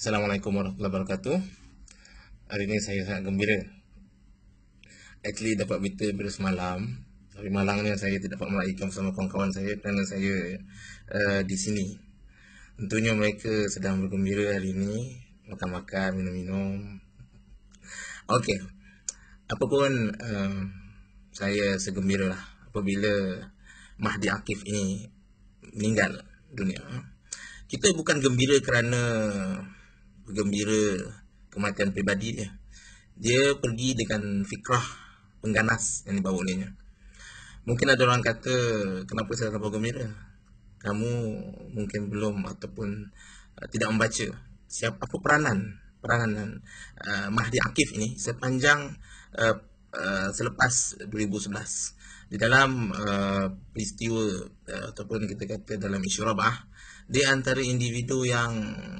Assalamualaikum warahmatullahi wabarakatuh. Hari ini saya sangat gembira. Actually dapat berita baru malam, Tapi malangnya saya tidak dapat meraihkan bersama kawan-kawan saya kerana saya uh, di sini. Tentunya mereka sedang bergembira hari ini. Makan-makan, minum-minum. Okey. Apapun uh, eh, saya segembira lah apabila Mahdi Akif ini meninggal dunia. Kita bukan gembira kerana gembira kematian pribadi dia dia pergi dengan fikrah pengganas yang dibawa olehnya mungkin ada orang kata kenapa saya tak gembira kamu mungkin belum ataupun uh, tidak membaca siapa apa peranan peranan uh, Mahdi Akif ini sepanjang uh, uh, selepas 2011 di dalam uh, peristiwa uh, ataupun kita kata dalam isu rabah di antara individu yang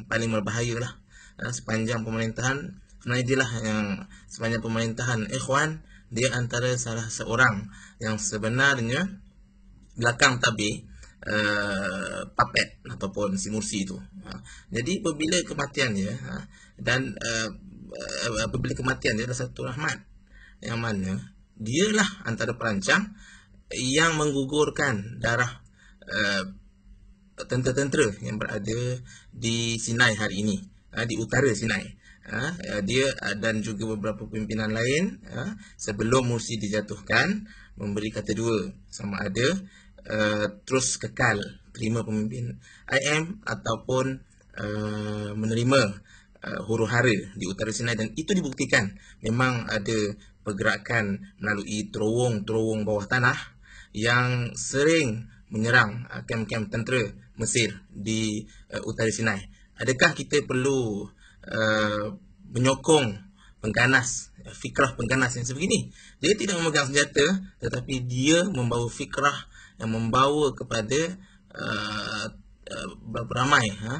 paling berbahaya lah sepanjang pemerintahan Najdilah yang sepanjang pemerintahan Ikhwan dia antara salah seorang yang sebenarnya belakang tabi uh, eh, papet ataupun si Mursi itu. Ha. Jadi apabila kematian dia ha, dan uh, apabila kematian dia adalah satu rahmat yang mana dialah antara perancang yang menggugurkan darah tentera-tentera yang berada di Sinai hari ini uh, di utara Sinai. Uh, dia uh, dan juga beberapa pimpinan lain uh, sebelum mursi dijatuhkan memberi kata dua sama ada uh, terus kekal terima pemimpin IM ataupun uh, menerima uh, huru hara di utara Sinai dan itu dibuktikan memang ada pergerakan melalui terowong-terowong bawah tanah yang sering menyerang kem-kem uh, tentera Mesir di uh, utara Sinai adakah kita perlu uh, menyokong pengganas fikrah pengganas yang sebegini dia tidak memegang senjata tetapi dia membawa fikrah yang membawa kepada uh, eh, uh, eh, beramai ha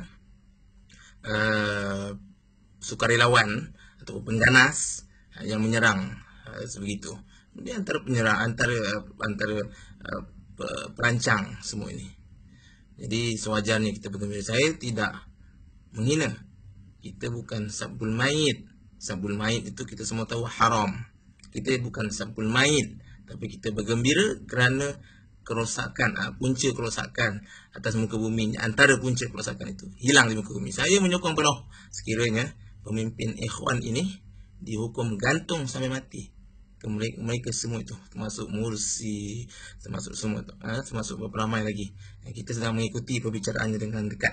uh, sukarelawan atau pengganas yang menyerang uh, sebegitu dia antara penyerang antara antara uh, perancang semua ini jadi sewajarnya kita betul-betul saya tidak menghina. Kita bukan sabul mayit. Sabul mayit itu kita semua tahu haram. Kita bukan sabul mayit. Tapi kita bergembira kerana kerosakan, ha, punca kerosakan atas muka bumi, antara punca kerosakan itu hilang di muka bumi. Saya menyokong penuh sekiranya pemimpin ikhwan ini dihukum gantung sampai mati. Mereka, mereka semua itu, termasuk Mursi, termasuk semua itu, ha, termasuk beberapa ramai lagi. Kita sedang mengikuti perbicaraannya dengan dekat.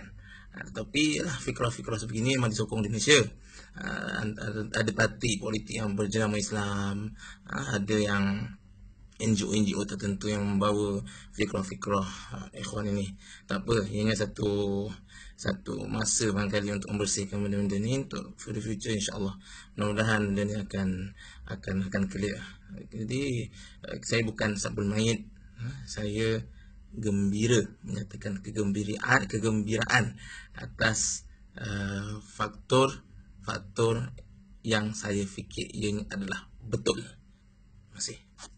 Ha, tapi lah fikrah-fikrah sebegini memang disokong di Malaysia. Ha, ada, parti politik yang berjenama Islam, ha, ada yang NGO-NGO tertentu yang membawa fikrah-fikrah ha, ikhwan ini. Tak apa, ianya satu satu masa barangkali untuk membersihkan benda-benda ini. untuk for the future insyaAllah mudah-mudahan benda ni akan akan akan clear jadi eh, saya bukan sabun mayit ha, saya gembira menyatakan kegembiraan kegembiraan atas uh, faktor faktor yang saya fikir ini adalah betul. masih.